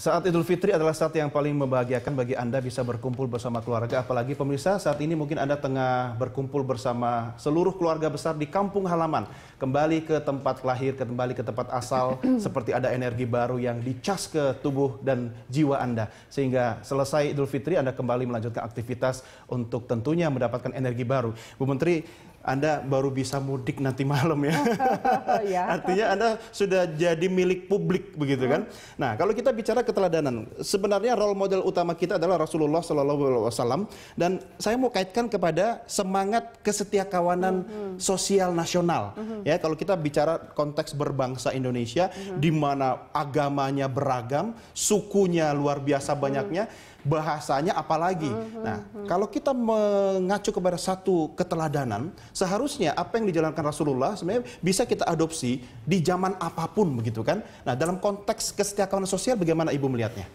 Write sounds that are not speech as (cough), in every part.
Saat Idul Fitri adalah saat yang paling membahagiakan bagi Anda bisa berkumpul bersama keluarga. Apalagi pemirsa, saat ini mungkin Anda tengah berkumpul bersama seluruh keluarga besar di kampung halaman. Kembali ke tempat lahir, kembali ke tempat asal, (clears throat) seperti ada energi baru yang dicas ke tubuh dan jiwa Anda. Sehingga selesai Idul Fitri, Anda kembali melanjutkan aktivitas untuk tentunya mendapatkan energi baru. Bu Menteri, anda baru bisa mudik nanti malam ya. (laughs) ya. Artinya Anda sudah jadi milik publik begitu kan. Hmm. Nah, kalau kita bicara keteladanan, sebenarnya role model utama kita adalah Rasulullah Shallallahu alaihi wasallam dan saya mau kaitkan kepada semangat kesetiakawanan hmm. sosial nasional. Hmm. Ya, kalau kita bicara konteks berbangsa Indonesia hmm. di mana agamanya beragam, sukunya luar biasa hmm. banyaknya. Hmm bahasanya apalagi. Mm-hmm. Hmm, nah, hmm. kalau kita mengacu kepada satu keteladanan, seharusnya apa yang dijalankan Rasulullah sebenarnya bisa kita adopsi di zaman apapun begitu kan. Nah, dalam konteks kesetiakawanan sosial bagaimana Ibu melihatnya?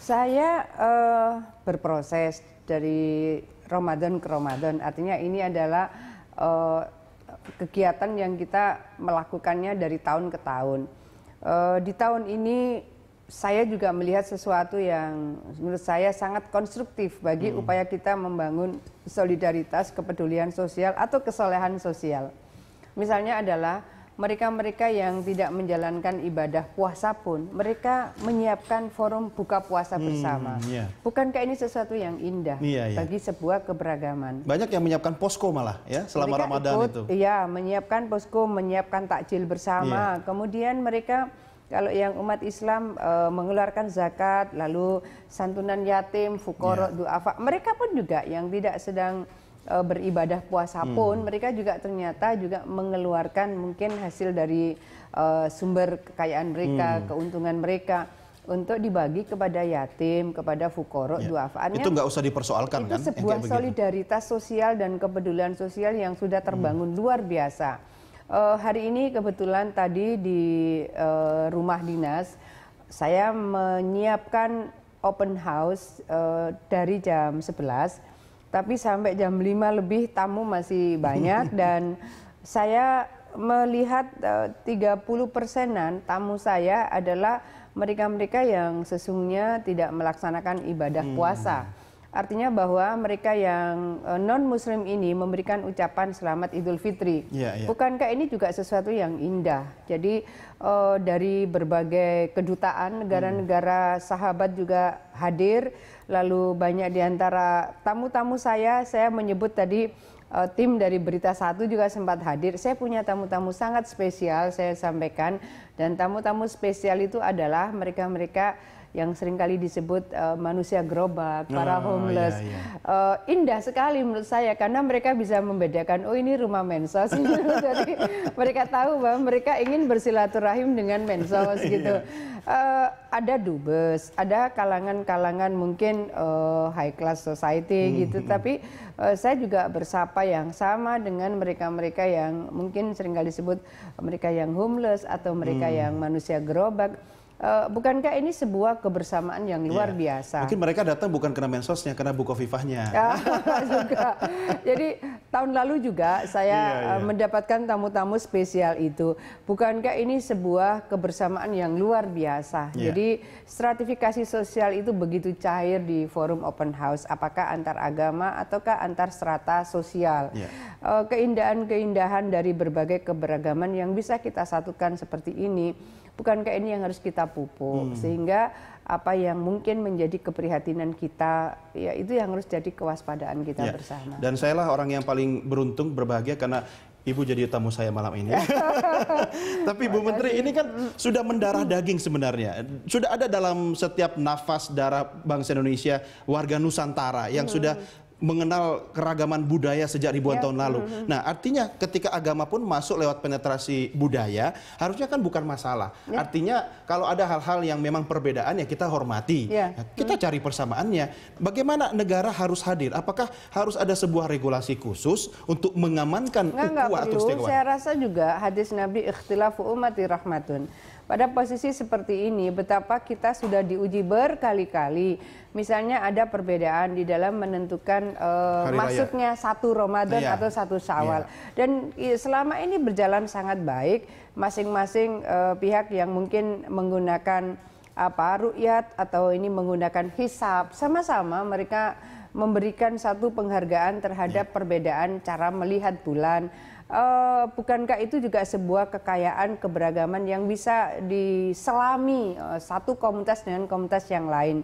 Saya uh, berproses dari Ramadan ke Ramadan. Artinya ini adalah uh, kegiatan yang kita melakukannya dari tahun ke tahun. Uh, di tahun ini saya juga melihat sesuatu yang menurut saya sangat konstruktif bagi hmm. upaya kita membangun solidaritas, kepedulian sosial atau kesolehan sosial. Misalnya adalah mereka-mereka yang tidak menjalankan ibadah puasa pun mereka menyiapkan forum buka puasa hmm, bersama. Hmm, Bukankah ini sesuatu yang indah yeah, yeah. bagi sebuah keberagaman? Banyak yang menyiapkan posko malah ya selama mereka Ramadan ikut, itu. Iya, menyiapkan posko, menyiapkan takjil bersama. Iya. Kemudian mereka kalau yang umat Islam e, mengeluarkan zakat, lalu santunan yatim, fukorok, yeah. duafa, mereka pun juga yang tidak sedang e, beribadah puasa hmm. pun, hmm. mereka juga ternyata juga mengeluarkan mungkin hasil dari e, sumber kekayaan mereka, hmm. keuntungan mereka untuk dibagi kepada yatim, kepada fukorok, ya. duafaannya. Itu nggak usah dipersoalkan itu kan? Itu sebuah solidaritas sosial dan kepedulian sosial yang sudah terbangun hmm. luar biasa. Uh, hari ini kebetulan tadi di uh, rumah dinas saya menyiapkan open house uh, dari jam 11 tapi sampai jam 5 lebih tamu masih banyak (laughs) dan saya melihat uh, 30 persenan tamu saya adalah mereka-mereka yang sesungguhnya tidak melaksanakan ibadah hmm. puasa. Artinya bahwa mereka yang eh, non Muslim ini memberikan ucapan selamat Idul Fitri. Ya, ya. Bukankah ini juga sesuatu yang indah? Jadi uh, dari berbagai kedutaan negara-negara sahabat juga hadir. Lalu banyak diantara tamu-tamu saya, saya menyebut tadi uh, tim dari Berita Satu juga sempat hadir. Saya punya tamu-tamu sangat spesial saya sampaikan dan tamu-tamu spesial itu adalah mereka-mereka yang seringkali disebut uh, manusia gerobak, para oh, iya, homeless. Iya, iya. Uh, indah sekali menurut saya karena mereka bisa membedakan oh ini rumah mensos (laughs) jadi mereka tahu bahwa mereka ingin bersilaturahim dengan mensos (laughs) iya. gitu. yeah. Uh, ada dubes, ada kalangan-kalangan mungkin uh, high class society hmm. gitu, hmm. tapi uh, saya juga bersapa yang sama dengan mereka-mereka yang mungkin seringkali disebut mereka yang homeless atau mereka hmm. yang manusia gerobak Uh, bukankah ini sebuah kebersamaan yang iya. luar yeah. biasa? Mungkin mereka datang bukan karena mensosnya, karena buku vivahnya. Ah, (laughs) Jadi tahun lalu juga saya yeah, iya, iya. yeah. mendapatkan tamu-tamu spesial itu. Bukankah ini sebuah kebersamaan yang luar biasa? Yeah. Jadi stratifikasi sosial itu begitu cair di forum open house. Apakah antar agama ataukah antar strata sosial? Yeah. Uh, keindahan-keindahan dari berbagai keberagaman yang bisa kita satukan seperti ini. Bukankah ini yang harus kita kita pupuk hmm. sehingga apa yang mungkin menjadi keprihatinan kita ya itu yang harus jadi kewaspadaan kita ya. bersama. Dan saya lah orang yang paling beruntung berbahagia karena Ibu jadi tamu saya malam ini. (laughs) Tapi Bu Menteri ini kan hmm. sudah mendarah hmm. daging sebenarnya. Sudah ada dalam setiap nafas darah bangsa Indonesia warga Nusantara yang hmm. sudah mengenal keragaman budaya sejak ribuan ya. tahun lalu. Mm-hmm. Nah, artinya ketika agama pun masuk lewat penetrasi budaya, harusnya kan bukan masalah. Ya. Artinya kalau ada hal-hal yang memang perbedaan ya kita hormati. Ya. ya kita mm-hmm. cari persamaannya. Bagaimana negara harus hadir? Apakah harus ada sebuah regulasi khusus untuk mengamankan Nggak, ukhuwah nggak atau Saya rasa juga hadis Nabi ikhtilafu umati rahmatun. Pada posisi seperti ini betapa kita sudah diuji berkali-kali misalnya ada perbedaan di dalam menentukan uh, eh, masuknya satu Ramadan iya. atau satu Syawal. Iya. Dan selama ini berjalan sangat baik masing-masing uh, pihak yang mungkin menggunakan apa rukyat atau ini menggunakan hisab sama-sama mereka memberikan satu penghargaan terhadap yeah. perbedaan cara melihat bulan. Uh, bukankah itu juga sebuah kekayaan keberagaman yang bisa diselami uh, satu komunitas dengan komunitas yang lain?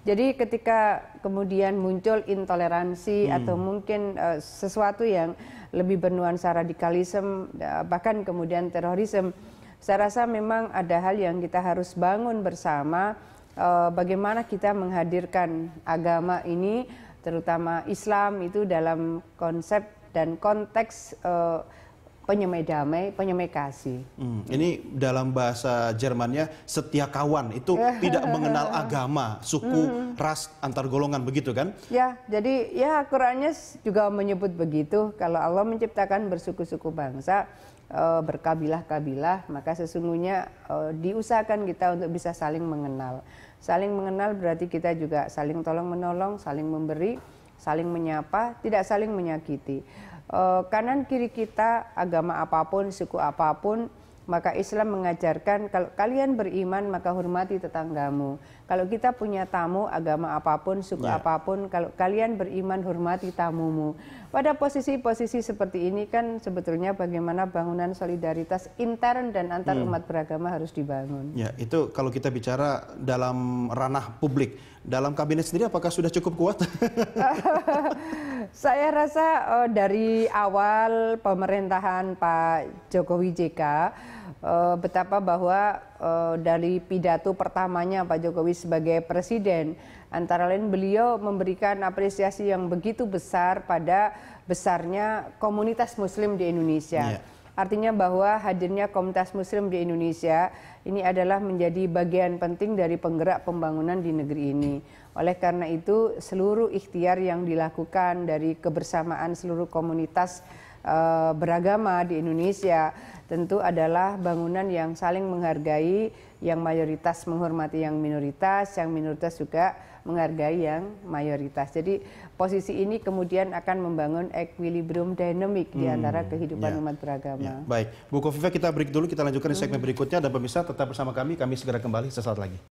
Jadi ketika kemudian muncul intoleransi hmm. atau mungkin uh, sesuatu yang lebih bernuansa radikalisme uh, bahkan kemudian terorisme, saya rasa memang ada hal yang kita harus bangun bersama uh, bagaimana kita menghadirkan agama ini terutama Islam itu dalam konsep dan konteks uh, penyemai damai, penyemai kasih. Hmm, ini dalam bahasa Jermannya setia kawan itu (laughs) tidak mengenal agama, suku, hmm. ras, antar golongan begitu kan? Ya, jadi ya Qurannya juga menyebut begitu. Kalau Allah menciptakan bersuku-suku bangsa, eh, berkabilah-kabilah, maka sesungguhnya eh, diusahakan kita untuk bisa saling mengenal. Saling mengenal berarti kita juga saling tolong menolong, saling memberi, saling menyapa, tidak saling menyakiti Eh, kanan kiri kita agama apapun, suku apapun, maka Islam mengajarkan kalau kalian beriman maka hormati tetanggamu. Kalau kita punya tamu agama apapun, suku yeah. apapun, kalau kalian beriman hormati tamumu. Pada posisi-posisi seperti ini kan sebetulnya bagaimana bangunan solidaritas intern dan antar hmm. umat beragama harus dibangun. Ya, itu kalau kita bicara dalam ranah publik. Dalam kabinet sendiri apakah sudah cukup kuat? (laughs) Saya rasa uh, dari awal pemerintahan Pak Jokowi JK uh, eh, betapa bahwa uh, dari pidato pertamanya Pak Jokowi sebagai presiden antara lain beliau memberikan apresiasi yang begitu besar pada besarnya komunitas muslim di Indonesia. Yeah Artinya bahwa hadirnya komunitas muslim di Indonesia ini adalah menjadi bagian penting dari penggerak pembangunan di negeri ini. Oleh karena itu, seluruh ikhtiar yang dilakukan dari kebersamaan seluruh komunitas eh, beragama di Indonesia tentu adalah bangunan yang saling menghargai yang mayoritas menghormati yang minoritas, yang minoritas juga menghargai yang mayoritas. Jadi posisi ini kemudian akan membangun equilibrium dynamic di hmm, antara kehidupan ya, umat beragama. Ya, baik, Bu Kofifa kita break dulu, kita lanjutkan di segmen berikutnya dan pemirsa tetap bersama kami, kami segera kembali sesaat lagi.